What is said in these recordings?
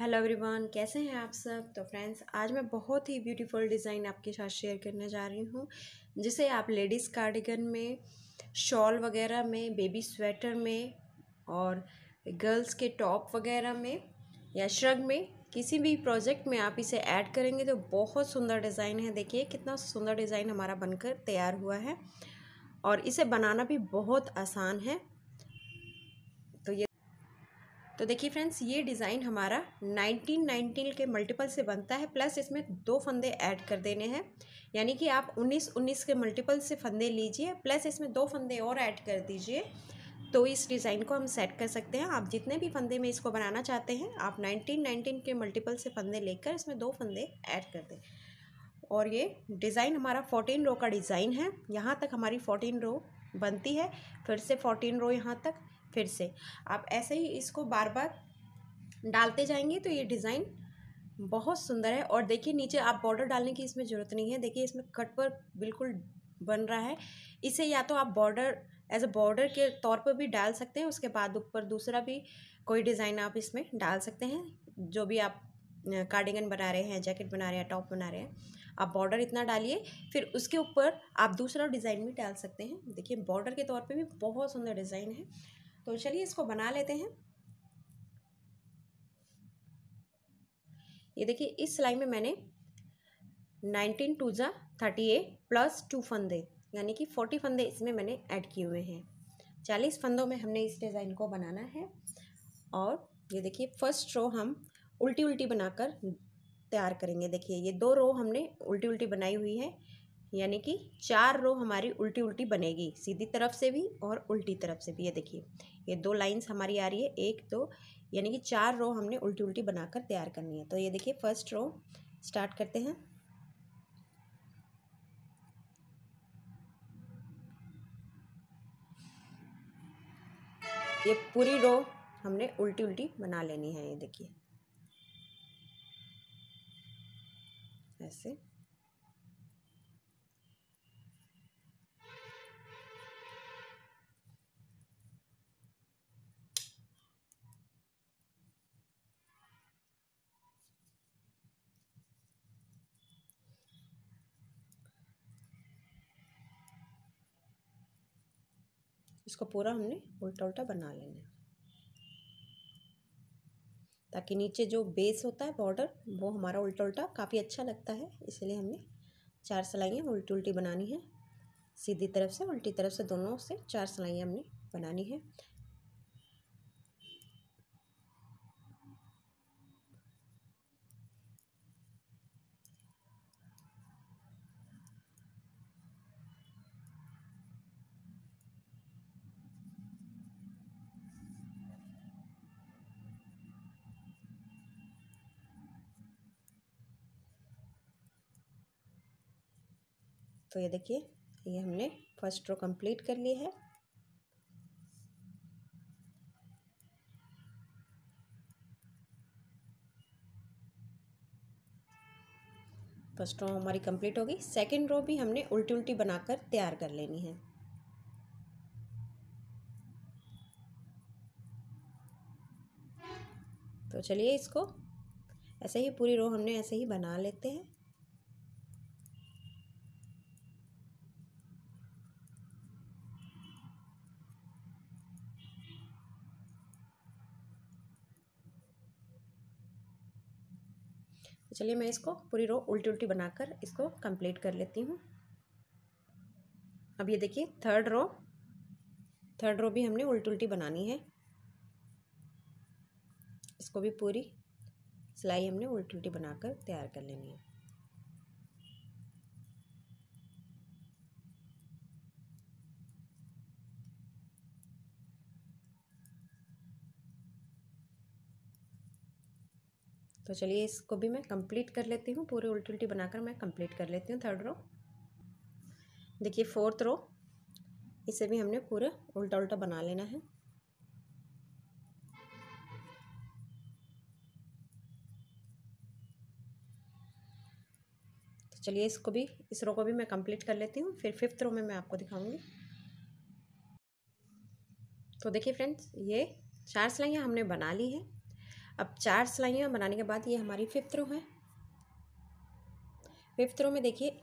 hello everyone कैसे हैं आप सब तो फ्रेंड्स आज मैं बहुत ही ब्यूटीफुल डिज़ाइन आपके साथ शेयर करने जा रही हूँ जिसे आप लेडीज़ कार्डिगन में शॉल वगैरह में बेबी स्वेटर में और गर्ल्स के टॉप वगैरह में या श्रग में किसी भी प्रोजेक्ट में आप इसे ऐड करेंगे तो बहुत सुंदर डिज़ाइन है देखिए कितना सुंदर डिज़ाइन हमारा बनकर तैयार हुआ है और इसे बनाना भी बहुत आसान है तो देखिए फ्रेंड्स ये डिज़ाइन हमारा 1919 के मल्टीपल से बनता है प्लस इसमें दो फंदे ऐड कर देने हैं यानी कि आप 19 19 के मल्टीपल से फंदे लीजिए प्लस इसमें दो फंदे और ऐड कर दीजिए तो इस डिज़ाइन को हम सेट कर सकते हैं आप जितने भी फंदे में इसको बनाना चाहते हैं आप 1919 के मल्टीपल से फंदे लेकर इसमें दो फंदे ऐड कर दें और ये डिज़ाइन हमारा फोर्टीन रो का डिज़ाइन है यहाँ तक हमारी फोर्टीन रो बनती है फिर से फोर्टीन रो यहाँ तक फिर से आप ऐसे ही इसको बार बार डालते जाएंगे तो ये डिज़ाइन बहुत सुंदर है और देखिए नीचे आप बॉर्डर डालने की इसमें ज़रूरत नहीं है देखिए इसमें कट पर बिल्कुल बन रहा है इसे या तो आप बॉर्डर एज अ बॉर्डर के तौर पर भी डाल सकते हैं उसके बाद ऊपर दूसरा भी कोई डिज़ाइन आप इसमें डाल सकते हैं जो भी आप कार्डिगन बना रहे हैं जैकेट बना रहे हैं टॉप बना रहे हैं आप बॉर्डर इतना डालिए फिर उसके ऊपर आप दूसरा डिज़ाइन भी डाल सकते हैं देखिए बॉर्डर के तौर पे भी बहुत सुंदर डिज़ाइन है तो चलिए इसको बना लेते हैं ये देखिए इस सिलाई में मैंने नाइनटीन टू जा थर्टी एट प्लस टू फंदे यानी कि फोर्टी फंदे इसमें मैंने ऐड किए हुए हैं चालीस फंदों में हमने इस डिज़ाइन को बनाना है और ये देखिए फर्स्ट रो हम उल्टी उल्टी बनाकर तैयार करेंगे देखिए ये दो रो हमने उल्टी उल्टी बनाई हुई है यानी कि चार रो हमारी उल्टी उल्टी बनेगी सीधी तरफ से भी और उल्टी तरफ से भी ये देखिए ये दो लाइंस हमारी आ रही है एक दो तो यानी कि चार रो हमने उल्टी उल्टी बनाकर तैयार करनी है तो ये देखिए फर्स्ट रो स्टार्ट करते हैं ये पूरी रो हमने उल्टी उल्टी बना लेनी है ये देखिए ऐसे उसका पूरा हमने उल्टा उल्टा बना लेना है ताकि नीचे जो बेस होता है बॉर्डर वो हमारा उल्टा उल्टा काफ़ी अच्छा लगता है इसलिए हमने चार सिलाइयाँ उल्टी उल्टी बनानी है सीधी तरफ से उल्टी तरफ से दोनों से चार सिलाइयाँ हमने बनानी है तो ये देखिए ये हमने फर्स्ट रो कंप्लीट कर ली है फर्स्ट रो हमारी कंप्लीट होगी सेकेंड रो भी हमने उल्टी उल्टी बनाकर तैयार कर लेनी है तो चलिए इसको ऐसे ही पूरी रो हमने ऐसे ही बना लेते हैं तो चलिए मैं इसको पूरी रो उल्टी उल्टी बनाकर इसको कंप्लीट कर लेती हूँ अब ये देखिए थर्ड रो थर्ड रो भी हमने उल्टी उल्टी बनानी है इसको भी पूरी सिलाई हमने उल्टी उल्टी बनाकर तैयार कर लेनी है तो चलिए इसको भी मैं कंप्लीट कर लेती हूँ पूरी उल्टी उल्टी बनाकर मैं कंप्लीट कर लेती हूँ थर्ड रो देखिए फोर्थ रो इसे भी हमने पूरे उल्टा उल्टा बना लेना है तो चलिए इसको भी इस रो को भी मैं कंप्लीट कर लेती हूँ फिर फिफ्थ रो में मैं आपको दिखाऊंगी तो देखिए फ्रेंड्स ये चार सिलाइयाँ हमने बना ली है अब चार सिलाइयाँ बनाने के बाद ये हमारी फिफ्थ रो है फिफ्थ रो में देखिए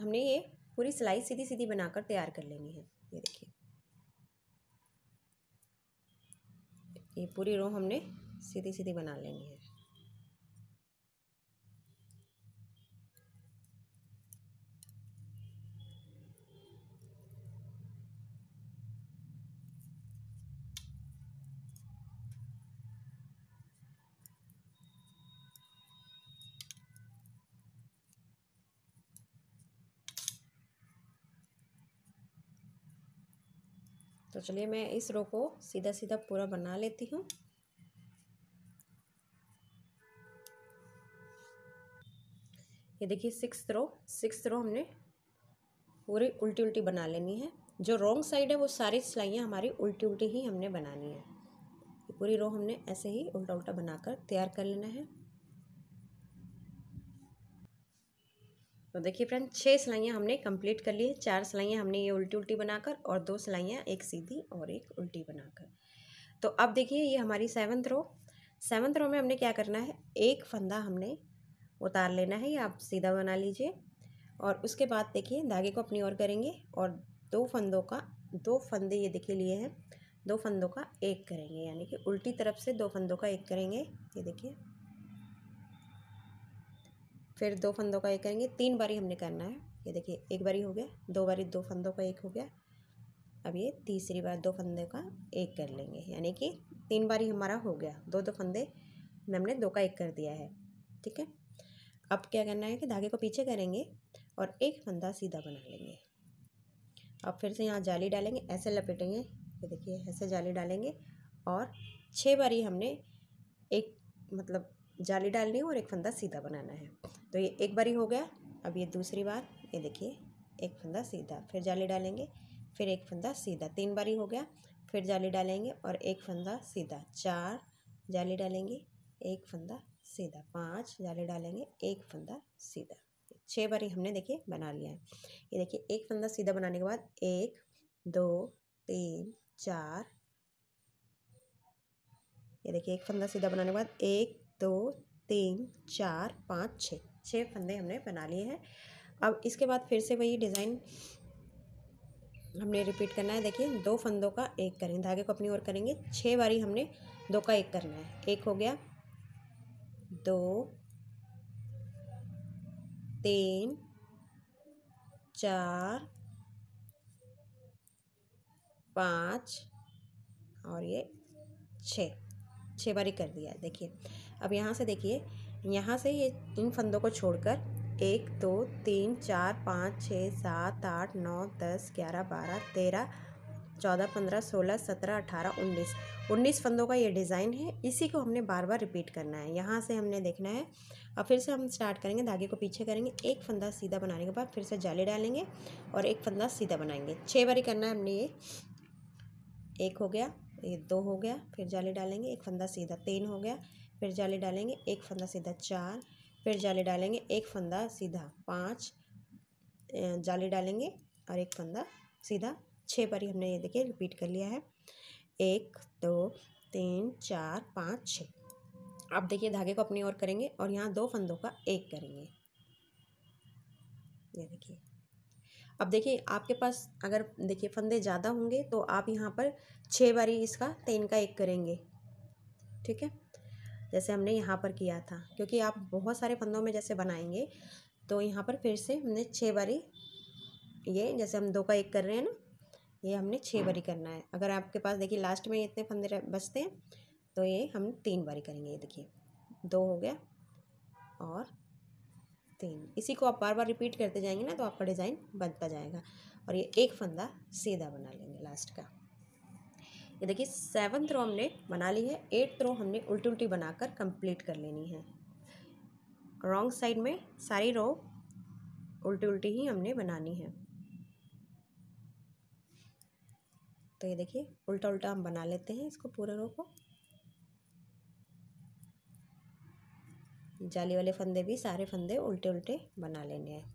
हमने ये पूरी सिलाई सीधी सीधी बनाकर तैयार कर लेनी है ये देखिए ये पूरी रो हमने सीधी सीधी बना लेनी है तो चलिए मैं इस रो को सीधा सीधा पूरा बना लेती हूँ ये देखिए सिक्स रो सिक्स रो हमने पूरी उल्टी उल्टी बना लेनी है जो रॉन्ग साइड है वो सारी सिलाइयाँ हमारी उल्टी उल्टी ही हमने बनानी है पूरी रो हमने ऐसे ही उल्टा उल्टा बनाकर तैयार कर लेना है तो देखिए फ्रेंड छः सिलाइयाँ हमने कंप्लीट कर ली है चार सिलाइयाँ हमने ये उल्टी उल्टी बनाकर और दो सिलाइयाँ एक सीधी और एक उल्टी बनाकर तो अब देखिए ये हमारी सेवन्थ रो सेवन्थ रो में हमने क्या करना है एक फंदा हमने उतार लेना है या आप सीधा बना लीजिए और उसके बाद देखिए धागे को अपनी ओर करेंगे और दो फंदों का दो फंदे ये देखिए लिए हैं दो फंदों का एक करेंगे यानी कि उल्टी तरफ से दो फंदों का एक करेंगे ये देखिए फिर दो फंदों का एक करेंगे तीन बारी हमने करना है ये देखिए एक बारी हो गया दो बारी दो फंदों का एक हो गया अब ये तीसरी बार दो फंदे का एक कर लेंगे यानी कि तीन बारी हमारा हो गया दो दो फंदे हमने दो का एक कर दिया है ठीक है अब क्या करना है कि धागे को पीछे करेंगे और एक फंदा सीधा बना लेंगे अब फिर से यहाँ जाली डालेंगे ऐसे लपेटेंगे ये देखिए ऐसे जाली डालेंगे और छः बारी हमने एक मतलब जाली डालनी है और एक फंदा सीधा बनाना है तो ये एक बारी हो गया अब ये दूसरी बार ये देखिए एक फंदा सीधा फिर जाली डालेंगे फिर एक फंदा सीधा तीन बारी हो गया फिर जाली डालेंगे और एक फंदा सीधा चार जाली डालेंगे एक फंदा सीधा पाँच जाली डालेंगे एक फंदा सीधा छः बारी हमने देखिए बना लिया है ये देखिए एक फंदा सीधा बनाने के बाद एक दो तीन चार ये देखिए एक फंदा सीधा बनाने के बाद एक दो तीन चार पाँच छः छः फंदे हमने बना लिए हैं अब इसके बाद फिर से वही डिज़ाइन हमने रिपीट करना है देखिए दो फंदों का एक करेंगे धागे को अपनी ओर करेंगे छः बारी हमने दो का एक करना है एक हो गया दो तीन चार पाँच और ये छः छः बारी कर दिया है देखिए अब यहाँ से देखिए यहाँ से ये इन फंदों को छोड़कर एक दो तीन चार पाँच छः सात आठ नौ दस ग्यारह बारह तेरह चौदह पंद्रह सोलह सत्रह अठारह उन्नीस उन्नीस फंदों का ये डिज़ाइन है इसी को हमने बार बार रिपीट करना है यहाँ से हमने देखना है और फिर से हम स्टार्ट करेंगे धागे को पीछे करेंगे एक फंदा सीधा बनाने के बाद फिर से जाली डालेंगे और एक फंदा सीधा बनाएंगे छः बारी करना है हमने ये एक हो गया ये दो हो गया फिर जाली डालेंगे एक फंदा सीधा तीन हो गया फिर जाली डालेंगे एक फंदा सीधा चार फिर जाली डालेंगे एक फंदा सीधा पाँच जाली डालेंगे और एक फंदा सीधा छः बारी हमने ये देखिए रिपीट कर लिया है एक दो तीन चार पाँच छः अब देखिए धागे को अपनी ओर करेंगे और यहाँ दो फंदों का एक करेंगे ये देखिए अब देखिए आपके पास अगर देखिए फंदे ज़्यादा होंगे तो आप यहाँ पर छः बारी इसका तीन का एक करेंगे ठीक है जैसे हमने यहाँ पर किया था क्योंकि आप बहुत सारे फंदों में जैसे बनाएंगे तो यहाँ पर फिर से हमने छः बारी ये जैसे हम दो का एक कर रहे हैं ना ये हमने छः बारी करना है अगर आपके पास देखिए लास्ट में इतने फंदे बचते हैं तो ये हम तीन बारी करेंगे ये देखिए दो हो गया और तीन इसी को आप बार बार रिपीट करते जाएंगे ना तो आपका डिज़ाइन बनता जाएगा और ये एक फंदा सीधा बना लेंगे लास्ट का ये देखिए सेवन रो हमने बना ली है एट रो हमने उल्टी उल्टी बनाकर कंप्लीट कर लेनी है रॉन्ग साइड में सारी रो उल्टी उल्टी ही हमने बनानी है तो ये देखिए उल्टा उल्टा हम बना लेते हैं इसको पूरे रो को जाली वाले फंदे भी सारे फंदे उल्टे उल्टे बना लेने हैं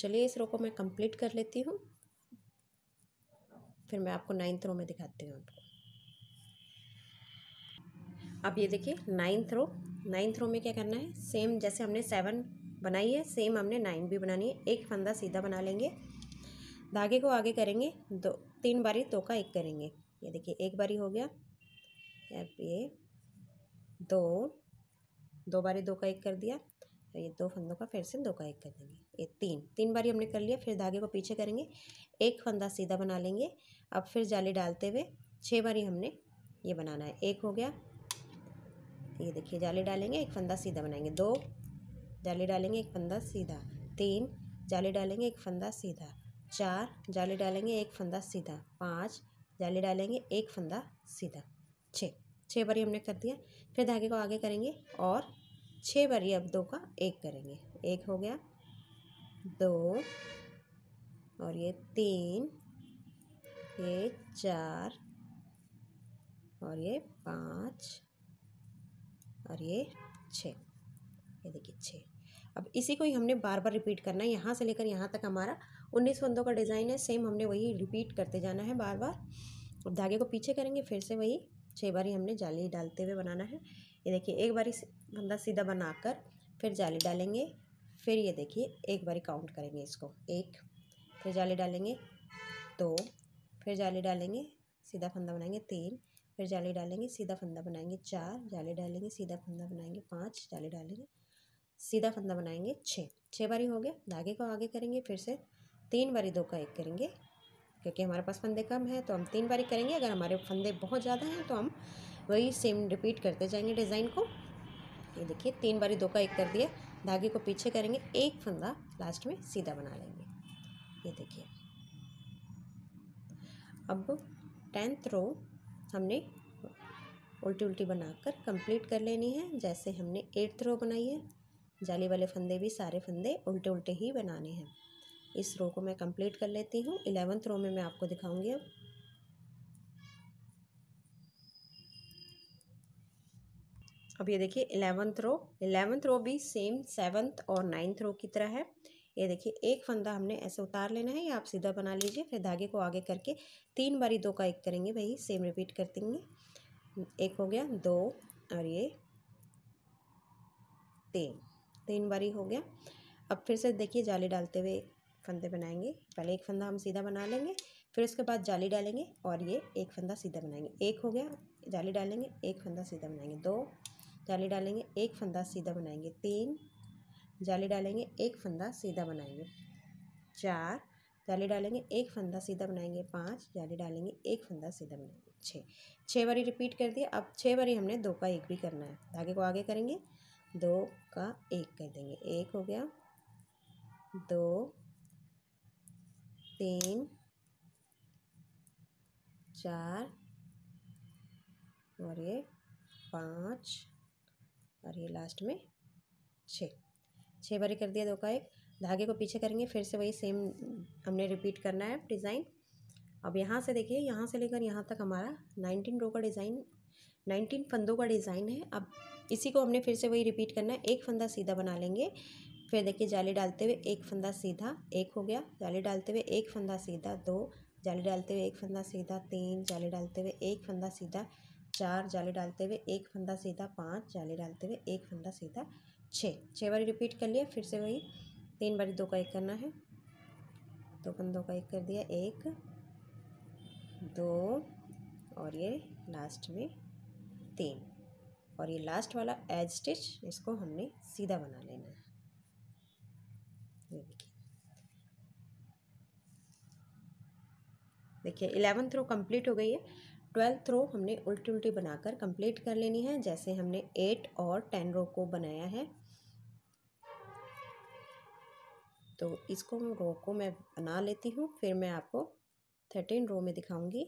चलिए इस रो को मैं कंप्लीट कर लेती हूँ फिर मैं आपको नाइन्थ रो में दिखाती हूँ आपको अब ये देखिए नाइन्थ रो नाइन्थ रो में क्या करना है सेम जैसे हमने सेवन बनाई है सेम हमने नाइन भी बनानी है एक फंदा सीधा बना लेंगे धागे को आगे करेंगे दो तीन बारी दो का एक करेंगे ये देखिए एक बारी हो गया अब ये दो दो बारी दो का एक कर दिया तो ये दो फंदों का फिर से दो का एक कर देंगे ये तीन तीन बारी हमने कर लिया फिर धागे को पीछे करेंगे एक फंदा सीधा बना लेंगे अब फिर जाली डालते हुए छः बारी हमने ये बनाना है एक हो गया ये देखिए जाली डालेंगे एक फंदा सीधा बनाएंगे दो जाली डालेंगे एक फंदा सीधा तीन जाली डालेंगे एक फंदा सीधा चार जाली डालेंगे एक फंदा सीधा पाँच जाली डालेंगे एक फंदा सीधा छः छः बारी हमने कर दिया फिर धागे को आगे करेंगे और छः बारी अब दो का एक करेंगे एक हो गया दो और ये तीन ये चार और ये पाँच और ये छः ये देखिए छः अब इसी को ही हमने बार बार रिपीट करना है यहाँ से लेकर यहाँ तक हमारा उन्नीस फंदों का डिज़ाइन है सेम हमने वही रिपीट करते जाना है बार बार अब धागे को पीछे करेंगे फिर से वही छः बारी हमने जाली डालते हुए बनाना है ये देखिए एक बारी फंदा सीधा बनाकर फिर जाली डालेंगे फिर ये देखिए एक बारी काउंट करेंगे इसको एक फिर जाली डालेंगे दो फिर जाली डालेंगे सीधा फंदा बनाएंगे तीन फिर जाली डालेंगे सीधा फंदा बनाएंगे चार जाली डालेंगे सीधा फंदा बनाएंगे पाँच जाली डालेंगे सीधा फंदा बनाएंगे छः छः बारी हो गया धागे को आगे करेंगे फिर से तीन बारी दो का एक करेंगे क्योंकि हमारे पास फंदे कम है तो हम तीन बारी करेंगे अगर हमारे फंदे बहुत ज़्यादा हैं तो हम वही सेम रिपीट करते जाएंगे डिज़ाइन को ये देखिए तीन बारी दो का एक कर दिया धागे को पीछे करेंगे एक फंदा लास्ट में सीधा बना लेंगे ये देखिए अब टेंथ रो हमने उल्टी उल्टी बनाकर कंप्लीट कर लेनी है जैसे हमने एट्थ रो बनाई है जाली वाले फंदे भी सारे फंदे उल्टे उल्टे ही बनाने हैं इस रो को मैं कंप्लीट कर लेती हूँ इलेवंथ रो में मैं आपको दिखाऊंगी अब अब ये देखिए इलेवंथ रो इलेवंथ रो भी सेम सेवन्थ और नाइन्थ रो की तरह है ये देखिए एक फंदा हमने ऐसे उतार लेना है या आप सीधा बना लीजिए फिर धागे को आगे करके तीन बारी दो का एक करेंगे वही सेम रिपीट कर देंगे एक हो गया दो और ये तीन तीन बारी हो गया अब फिर से देखिए जाली डालते हुए फंदे बनाएंगे पहले एक फंदा हम सीधा बना लेंगे फिर उसके बाद जाली डालेंगे और ये एक फंदा सीधा बनाएंगे एक हो गया जाली डालेंगे एक फंदा सीधा बनाएंगे दो जाली डालेंगे एक फंदा सीधा बनाएंगे तीन जाली डालेंगे एक फंदा सीधा बनाएंगे चार जाली डालेंगे एक फंदा सीधा बनाएंगे पाँच जाली डालेंगे एक फंदा सीधा बनाएंगे छः छः बारी रिपीट कर दिया अब छः बारी हमने दो का एक भी करना है धागे को आगे करेंगे दो का एक कर देंगे एक हो गया दो तीन चार और ये पाँच और ये लास्ट में छः छः बारी कर दिया दो का एक धागे को पीछे करेंगे फिर से वही सेम हमने रिपीट करना है डिज़ाइन अब यहाँ से देखिए यहाँ से लेकर यहाँ तक हमारा नाइनटीन रो का डिज़ाइन नाइनटीन फंदों का डिज़ाइन है अब इसी को हमने फिर से वही रिपीट करना है एक फंदा सीधा बना लेंगे फिर देखिए जाली डालते हुए एक फंदा सीधा एक हो गया जाली डालते हुए एक फंदा सीधा दो जाली डालते हुए एक फंदा सीधा तीन जाली डालते हुए एक फंदा सीधा चार जाले डालते हुए एक फंदा सीधा पाँच जाले डालते हुए एक फंदा सीधा छः छः बारी रिपीट कर लिया फिर से वही तीन बारी दो का एक करना है दो फंदों का एक कर दिया एक दो और ये लास्ट में तीन और ये लास्ट वाला एज स्टिच इसको हमने सीधा बना लेना है देखिए इलेवंथ रो कंप्लीट हो गई है ट्वेल्थ रो हमने उल्टी उल्टी बनाकर कंप्लीट कर लेनी है जैसे हमने एट और टेन रो को बनाया है तो इसको रो को मैं बना लेती हूँ फिर मैं आपको थर्टीन रो में दिखाऊंगी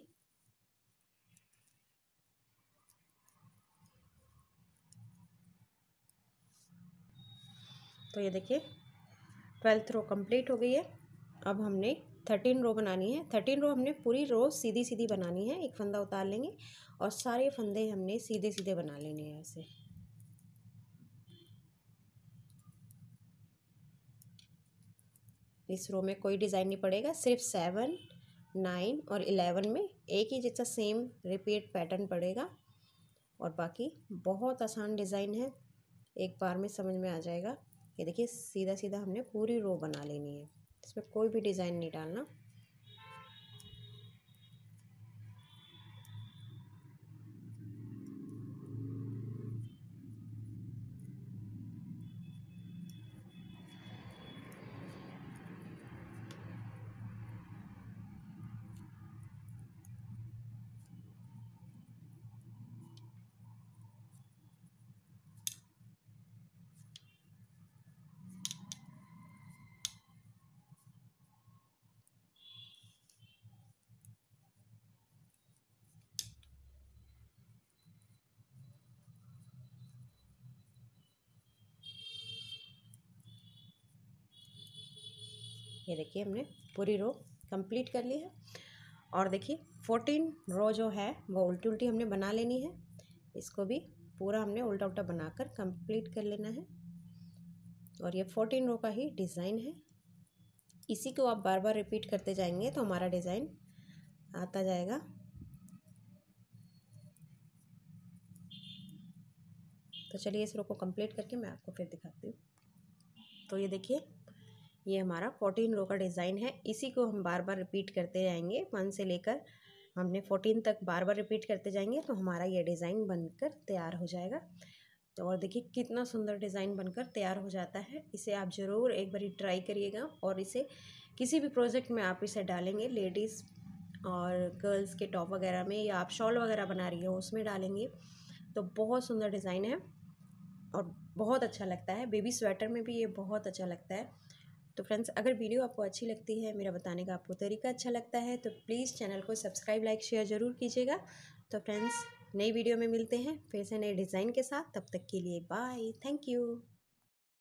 तो ये देखिए ट्वेल्थ रो कंप्लीट हो गई है अब हमने थर्टीन रो बनानी है थर्टीन रो हमने पूरी रो सीधी सीधी बनानी है एक फंदा उतार लेंगे और सारे फंदे हमने सीधे सीधे बना लेने हैं ऐसे इस रो में कोई डिज़ाइन नहीं पड़ेगा सिर्फ सेवन नाइन और इलेवन में एक ही जैसा सेम रिपीट पैटर्न पड़ेगा और बाकी बहुत आसान डिज़ाइन है एक बार में समझ में आ जाएगा ये देखिए सीधा सीधा हमने पूरी रो बना लेनी है इसमें कोई भी डिज़ाइन नहीं डालना ये देखिए हमने पूरी रो कंप्लीट कर ली है और देखिए फोर्टीन रो जो है वो उल्टी उल्टी हमने बना लेनी है इसको भी पूरा हमने उल्टा उल्टा बनाकर कंप्लीट कर लेना है और ये फोर्टीन रो का ही डिज़ाइन है इसी को आप बार बार रिपीट करते जाएंगे तो हमारा डिज़ाइन आता जाएगा तो चलिए इस रो को कंप्लीट करके मैं आपको फिर दिखाती हूँ तो ये देखिए ये हमारा फोर्टीन रो का डिज़ाइन है इसी को हम बार बार रिपीट करते जाएंगे वन से लेकर हमने फोर्टीन तक बार बार रिपीट करते जाएंगे तो हमारा ये डिज़ाइन बनकर तैयार हो जाएगा तो और देखिए कितना सुंदर डिज़ाइन बनकर तैयार हो जाता है इसे आप ज़रूर एक बार ट्राई करिएगा और इसे किसी भी प्रोजेक्ट में आप इसे डालेंगे लेडीज़ और गर्ल्स के टॉप वगैरह में या आप शॉल वगैरह बना रही हो उसमें डालेंगे तो बहुत सुंदर डिज़ाइन है और बहुत अच्छा लगता है बेबी स्वेटर में भी ये बहुत अच्छा लगता है तो फ्रेंड्स अगर वीडियो आपको अच्छी लगती है मेरा बताने का आपको तरीका अच्छा लगता है तो प्लीज़ चैनल को सब्सक्राइब लाइक शेयर ज़रूर कीजिएगा तो फ्रेंड्स नई वीडियो में मिलते हैं फिर से नए डिज़ाइन के साथ तब तक के लिए बाय थैंक यू